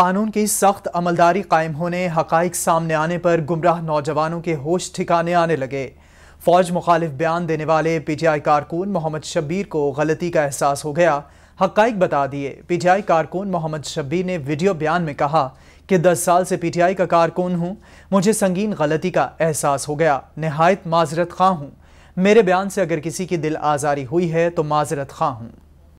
कानून की सख्त अमलदारी कायम होने हकाइक सामने आने पर गुमराह नौजवानों के होश ठिकाने आने लगे फौज मुखालिफ बयान देने वाले पीटीआई कारकुन मोहम्मद शब्बीर को गलती का एहसास हो गया हकाइक बता दिए पीटीआई कारकुन मोहम्मद शब्बीर ने वीडियो बयान में कहा कि 10 साल से पीटीआई का कारकुन हूँ मुझे संगीन गलती का एहसास हो गया नहायत माजरत खां हूँ मेरे बयान से अगर किसी की दिल आज़ारी हुई है तो माजरत खां हूँ